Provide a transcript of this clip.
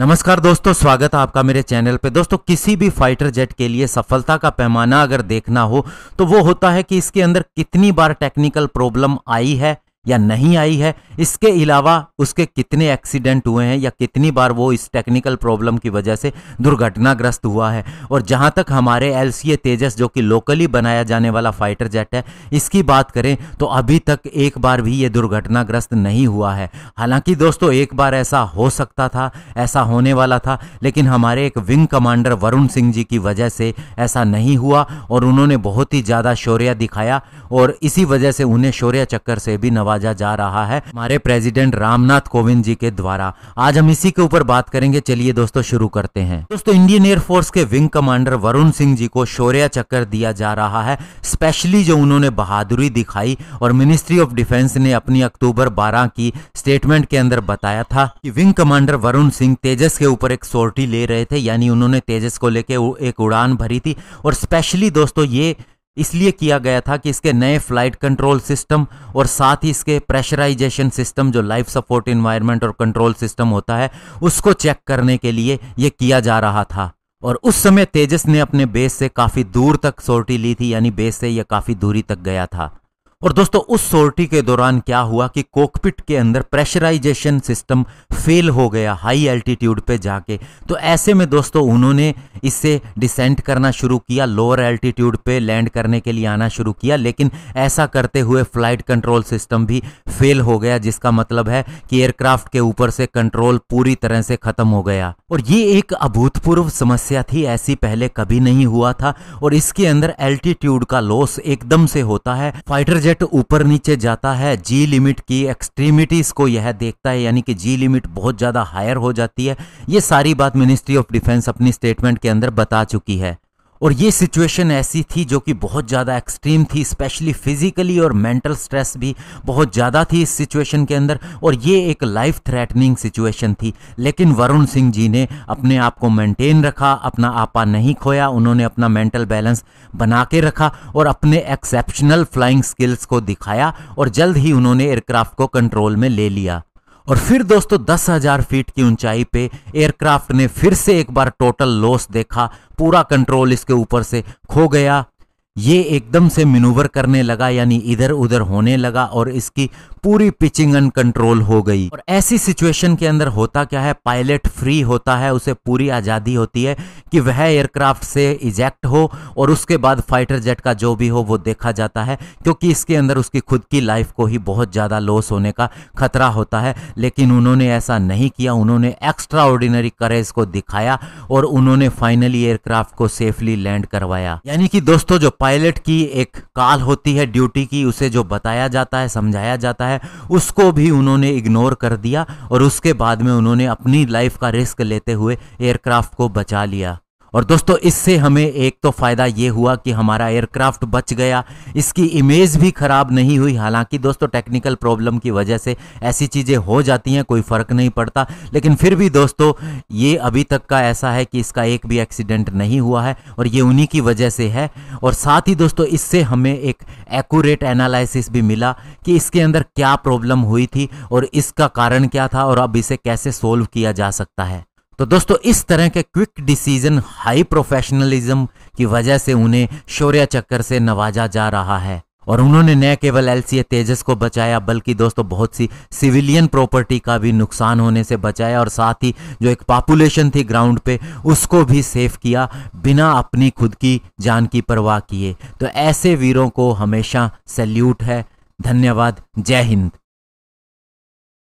नमस्कार दोस्तों स्वागत है आपका मेरे चैनल पे दोस्तों किसी भी फाइटर जेट के लिए सफलता का पैमाना अगर देखना हो तो वो होता है कि इसके अंदर कितनी बार टेक्निकल प्रॉब्लम आई है या नहीं आई है इसके अलावा उसके कितने एक्सीडेंट हुए हैं या कितनी बार वो इस टेक्निकल प्रॉब्लम की वजह से दुर्घटनाग्रस्त हुआ है और जहां तक हमारे एल तेजस जो कि लोकली बनाया जाने वाला फाइटर जेट है इसकी बात करें तो अभी तक एक बार भी ये दुर्घटनाग्रस्त नहीं हुआ है हालांकि दोस्तों एक बार ऐसा हो सकता था ऐसा होने वाला था लेकिन हमारे एक विंग कमांडर वरुण सिंह जी की वजह से ऐसा नहीं हुआ और उन्होंने बहुत ही ज़्यादा शौर्य दिखाया और इसी वजह से उन्हें शौर्य चक्कर से भी नवा नवाजा जा रहा है हमारे प्रेसिडेंट रामनाथ कोविंद जी के द्वारा आज हम इसी के ऊपर बात करेंगे चलिए दोस्तों शुरू करते हैं दोस्तों इंडियन एयरफोर्स के विंग कमांडर वरुण सिंह जी को शौर्य चक्कर दिया जा रहा है स्पेशली जो उन्होंने बहादुरी दिखाई और मिनिस्ट्री ऑफ डिफेंस ने अपनी अक्टूबर बारह की स्टेटमेंट के अंदर बताया था कि विंग कमांडर वरुण सिंह तेजस के ऊपर एक सोर्टी ले रहे थे यानी उन्होंने तेजस को लेकर एक उड़ान भरी थी और स्पेशली दोस्तों ये इसलिए किया गया था कि इसके नए फ्लाइट कंट्रोल सिस्टम और साथ ही इसके प्रेशराइजेशन सिस्टम जो लाइफ सपोर्ट इन्वायरमेंट और कंट्रोल सिस्टम होता है उसको चेक करने के लिए यह किया जा रहा था और उस समय तेजस ने अपने बेस से काफ़ी दूर तक सोटी ली थी यानी बेस से यह काफ़ी दूरी तक गया था और दोस्तों उस सोर्टी के दौरान क्या हुआ कि कोकपिट के अंदर प्रेशराइजेशन सिस्टम फेल हो गया हाई एल्टीट्यूड पे जाके तो ऐसे में दोस्तों उन्होंने इससे डिसेंट करना शुरू किया लोअर एल्टीट्यूड पे लैंड करने के लिए आना शुरू किया लेकिन ऐसा करते हुए फ्लाइट कंट्रोल सिस्टम भी फेल हो गया जिसका मतलब है कि एयरक्राफ्ट के ऊपर से कंट्रोल पूरी तरह से खत्म हो गया और ये एक अभूतपूर्व समस्या थी ऐसी पहले कभी नहीं हुआ था और इसके अंदर एल्टीट्यूड का लॉस एकदम से होता है फाइटर बजट ऊपर नीचे जाता है जी लिमिट की एक्सट्रीमिटीज़ को यह देखता है यानी कि जी लिमिट बहुत ज़्यादा हायर हो जाती है ये सारी बात मिनिस्ट्री ऑफ डिफेंस अपनी स्टेटमेंट के अंदर बता चुकी है और ये सिचुएशन ऐसी थी जो कि बहुत ज़्यादा एक्सट्रीम थी स्पेशली फिजिकली और मेंटल स्ट्रेस भी बहुत ज़्यादा थी इस सिचुएशन के अंदर और ये एक लाइफ थ्रेटनिंग सिचुएशन थी लेकिन वरुण सिंह जी ने अपने आप को मेंटेन रखा अपना आपा नहीं खोया उन्होंने अपना मेंटल बैलेंस बना के रखा और अपने एक्सेप्शनल फ्लाइंग स्किल्स को दिखाया और जल्द ही उन्होंने एयरक्राफ्ट को कंट्रोल में ले लिया और फिर दोस्तों दस हजार फीट की ऊंचाई पे एयरक्राफ्ट ने फिर से एक बार टोटल लॉस देखा पूरा कंट्रोल इसके ऊपर से खो गया ये एकदम से मिनूवर करने लगा यानी इधर उधर होने लगा और इसकी पूरी पिचिंग अनकंट्रोल हो गई और ऐसी सिचुएशन के अंदर होता क्या है पायलट फ्री होता है उसे पूरी आज़ादी होती है कि वह एयरक्राफ्ट से इजेक्ट हो और उसके बाद फाइटर जेट का जो भी हो वो देखा जाता है क्योंकि इसके अंदर उसकी खुद की लाइफ को ही बहुत ज़्यादा लॉस होने का खतरा होता है लेकिन उन्होंने ऐसा नहीं किया उन्होंने एक्स्ट्रा ऑर्डिनरी करेज को दिखाया और उन्होंने फाइनली एयरक्राफ्ट को सेफली लैंड करवाया यानी कि दोस्तों जो पायलट की एक काल होती है ड्यूटी की उसे जो बताया जाता है समझाया जाता है है उसको भी उन्होंने इग्नोर कर दिया और उसके बाद में उन्होंने अपनी लाइफ का रिस्क लेते हुए एयरक्राफ्ट को बचा लिया और दोस्तों इससे हमें एक तो फ़ायदा ये हुआ कि हमारा एयरक्राफ्ट बच गया इसकी इमेज भी ख़राब नहीं हुई हालांकि दोस्तों टेक्निकल प्रॉब्लम की वजह से ऐसी चीज़ें हो जाती हैं कोई फ़र्क नहीं पड़ता लेकिन फिर भी दोस्तों ये अभी तक का ऐसा है कि इसका एक भी एक्सीडेंट नहीं हुआ है और ये उन्हीं की वजह से है और साथ ही दोस्तों इससे हमें एक एक्यूरेट एनालिसिस भी मिला कि इसके अंदर क्या प्रॉब्लम हुई थी और इसका कारण क्या था और अब इसे कैसे सोल्व किया जा सकता है तो दोस्तों इस तरह के क्विक डिसीजन हाई प्रोफेशनलिज्म की वजह से उन्हें शौर्य चक्कर से नवाजा जा रहा है और उन्होंने न केवल एल तेजस को बचाया बल्कि दोस्तों बहुत सी सिविलियन प्रॉपर्टी का भी नुकसान होने से बचाया और साथ ही जो एक पॉपुलेशन थी ग्राउंड पे उसको भी सेफ किया बिना अपनी खुद की जान की परवाह किए तो ऐसे वीरों को हमेशा सैल्यूट है धन्यवाद जय हिंद